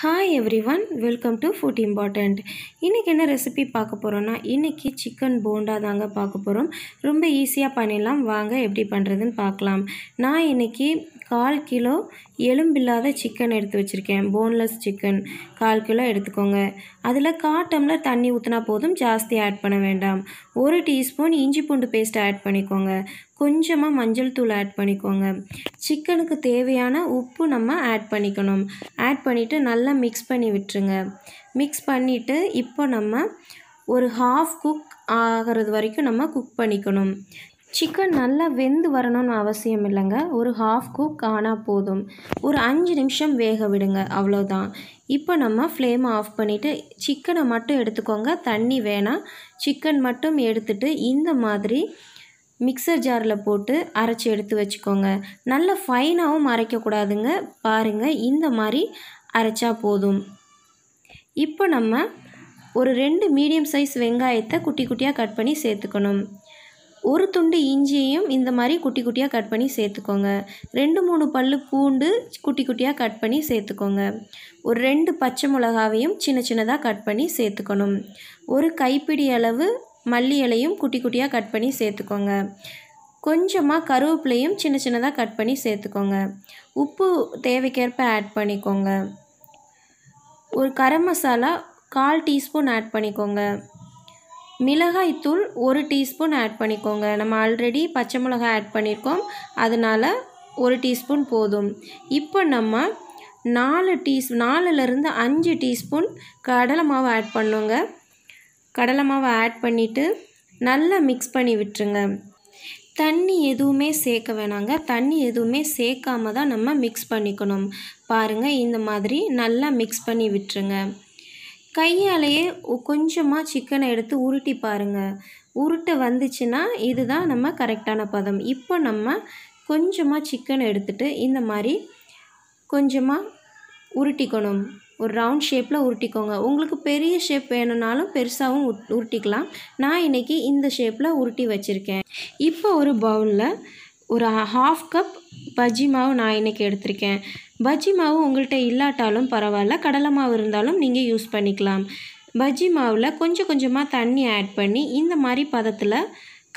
hi everyone welcome to food important இன்றைக்கி என்ன recipe பார்க்க போகிறோன்னா இன்றைக்கி சிக்கன் போண்டா தாங்க பார்க்க போகிறோம் ரொம்ப ஈஸியாக பண்ணிடலாம் வாங்க எப்படி பண்ணுறதுன்னு பார்க்கலாம் நான் இன்றைக்கி கால் கிலோ எலும்பில்லாத சிக்கன் எடுத்து வச்சுருக்கேன் போன்லெஸ் சிக்கன் கால் கிலோ எடுத்துக்கோங்க அதில் காட்டமில் தண்ணி ஊற்றினா போதும் ஜாஸ்தி ஆட் பண்ண வேண்டாம் ஒரு டீஸ்பூன் இஞ்சி பூண்டு பேஸ்ட் ஆட் பண்ணிக்கோங்க கொஞ்சமாக மஞ்சள் தூள் ஆட் பண்ணிக்கோங்க சிக்கனுக்கு தேவையான உப்பு நம்ம ஆட் பண்ணிக்கணும் ஆட் பண்ணிவிட்டு நல்லா மிக்ஸ் பண்ணி விட்டுருங்க மிக்ஸ் பண்ணிவிட்டு இப்போ நம்ம ஒரு ஹாஃப் குக் ஆகிறது வரைக்கும் நம்ம குக் பண்ணிக்கணும் சிக்கன் நல்லா வெந்து வரணும்னு அவசியம் இல்லைங்க ஒரு ஹாஃப் குக் ஆனால் போதும் ஒரு அஞ்சு நிமிஷம் வேக விடுங்க அவ்வளோதான் இப்போ நம்ம ஃப்ளேமை ஆஃப் பண்ணிவிட்டு சிக்கனை மட்டும் எடுத்துக்கோங்க தண்ணி வேணாம் சிக்கன் மட்டும் எடுத்துட்டு இந்த மாதிரி மிக்சர் ஜாரில் போட்டு அரைச்சி எடுத்து வச்சுக்கோங்க நல்ல ஃபைனாகவும் அரைக்கக்கூடாதுங்க பாருங்கள் இந்த மாதிரி அரைச்சா போதும் இப்போ நம்ம ஒரு ரெண்டு மீடியம் சைஸ் வெங்காயத்தை குட்டி குட்டியாக கட் பண்ணி சேர்த்துக்கணும் ஒரு துண்டு இஞ்சியையும் இந்த மாதிரி குட்டி குட்டியாக கட் பண்ணி சேர்த்துக்கோங்க ரெண்டு மூணு பல் பூண்டு குட்டி குட்டியாக கட் பண்ணி சேர்த்துக்கோங்க ஒரு ரெண்டு பச்சை மிளகாவையும் சின்ன சின்னதாக கட் பண்ணி சேர்த்துக்கணும் ஒரு கைப்பிடி அளவு மல்லி இலையும் குட்டி குட்டியாக கட் பண்ணி சேர்த்துக்கோங்க கொஞ்சமாக கருவேப்பிலையும் சின்ன சின்னதாக கட் பண்ணி சேர்த்துக்கோங்க உப்பு தேவைக்கேற்ப ஆட் பண்ணிக்கோங்க ஒரு கரம் மசாலா கால் டீஸ்பூன் ஆட் பண்ணிக்கோங்க மிளகாய்த்தூள் ஒரு டீஸ்பூன் ஆட் பண்ணிக்கோங்க நம்ம ஆல்ரெடி பச்சை மிளகாய் ஆட் பண்ணியிருக்கோம் அதனால் ஒரு டீஸ்பூன் போதும் இப்போ நம்ம நாலு டீஸ் நாலுலேருந்து அஞ்சு டீஸ்பூன் கடலை மாவு ஆட் பண்ணுங்க கடலை மாவை ஆட் பண்ணிவிட்டு நல்லா மிக்ஸ் பண்ணி விட்டுருங்க தண்ணி எதுவுமே சேர்க்க வேணாங்க தண்ணி எதுவுமே சேர்க்காம தான் நம்ம மிக்ஸ் பண்ணிக்கணும் பாருங்கள் இந்த மாதிரி நல்லா மிக்ஸ் பண்ணி விட்டுருங்க கையாலேயே கொஞ்சமாக சிக்கனை எடுத்து உருட்டி பாருங்கள் உருட்ட வந்துச்சுன்னா இதுதான் நம்ம கரெக்டான பதம் இப்போ நம்ம கொஞ்சமாக சிக்கனை எடுத்துகிட்டு இந்த மாதிரி கொஞ்சமாக உருட்டிக்கணும் ஒரு ரவுண்ட் ஷேப்பில் உருட்டிக்கோங்க உங்களுக்கு பெரிய ஷேப் வேணும்னாலும் பெருசாகவும் உருட்டிக்கலாம் நான் இன்றைக்கி இந்த ஷேப்பில் உருட்டி வச்சுருக்கேன் இப்போ ஒரு பவுலில் ஒரு ஹாஃப் கப் பஜ்ஜி மாவு நான் இன்றைக்கி எடுத்திருக்கேன் பஜ்ஜி மாவு உங்கள்கிட்ட இல்லாட்டாலும் பரவாயில்ல கடலை மாவு இருந்தாலும் நீங்கள் யூஸ் பண்ணிக்கலாம் பஜ்ஜி மாவில் கொஞ்சம் கொஞ்சமாக தண்ணி ஆட் பண்ணி இந்த மாதிரி பதத்தில்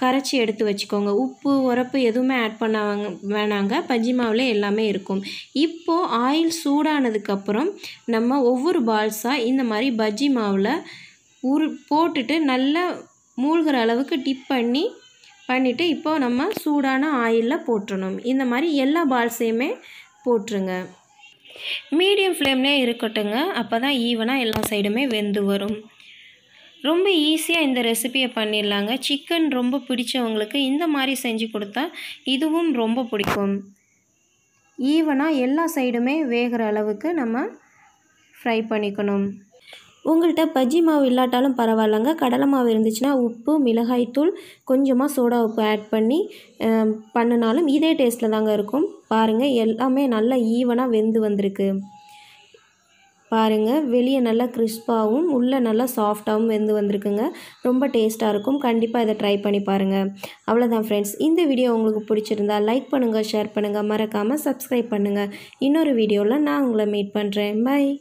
கரைச்சி எடுத்து வச்சுக்கோங்க உப்பு உரப்பு எதுவுமே ஆட் பண்ண வேணாங்க பஜ்ஜி மாவில் எல்லாமே இருக்கும் இப்போது ஆயில் சூடானதுக்கப்புறம் நம்ம ஒவ்வொரு பால்ஸாக இந்த மாதிரி பஜ்ஜி மாவில் உரு போட்டுட்டு நல்லா மூழ்கிற அளவுக்கு டிப் பண்ணி பண்ணிவிட்டு இப்போது நம்ம சூடான ஆயிலில் போட்டுடணும் இந்த மாதிரி எல்லா பால்ஸையுமே போட்டுருங்க மீடியம் ஃப்ளேம்லே இருக்கட்டுங்க அப்போ தான் ஈவனாக எல்லா சைடுமே வெந்து வரும் ரொம்ப ஈஸியாக இந்த ரெசிபியை பண்ணிடலாங்க சிக்கன் ரொம்ப பிடிச்சவங்களுக்கு இந்த மாதிரி செஞ்சு கொடுத்தா இதுவும் ரொம்ப பிடிக்கும் ஈவனாக எல்லா சைடுமே வேகிற அளவுக்கு நம்ம ஃப்ரை பண்ணிக்கணும் உங்கள்கிட்ட பஜ்ஜி மாவு இல்லாட்டாலும் பரவாயில்லங்க கடலை மாவு இருந்துச்சுன்னா உப்பு மிளகாய்த்தூள் கொஞ்சமாக சோடா உப்பு ஆட் பண்ணி பண்ணினாலும் இதே டேஸ்ட்டில் தாங்க இருக்கும் பாருங்கள் எல்லாமே நல்லா ஈவனாக வெந்து வந்திருக்கு பாருங்கள் வெளியே நல்லா கிறிஸ்பாகவும் உள்ளே நல்லா சாஃப்டாகவும் வெந்து வந்திருக்குங்க ரொம்ப டேஸ்ட்டாக இருக்கும் கண்டிப்பாக இதை ட்ரை பண்ணி பாருங்கள் அவ்வளோதான் ஃப்ரெண்ட்ஸ் இந்த வீடியோ உங்களுக்கு பிடிச்சிருந்தா லைக் பண்ணுங்கள் ஷேர் பண்ணுங்கள் மறக்காமல் சப்ஸ்கிரைப் பண்ணுங்கள் இன்னொரு வீடியோவில் நான் உங்களை மீட் பண்ணுறேன் பாய்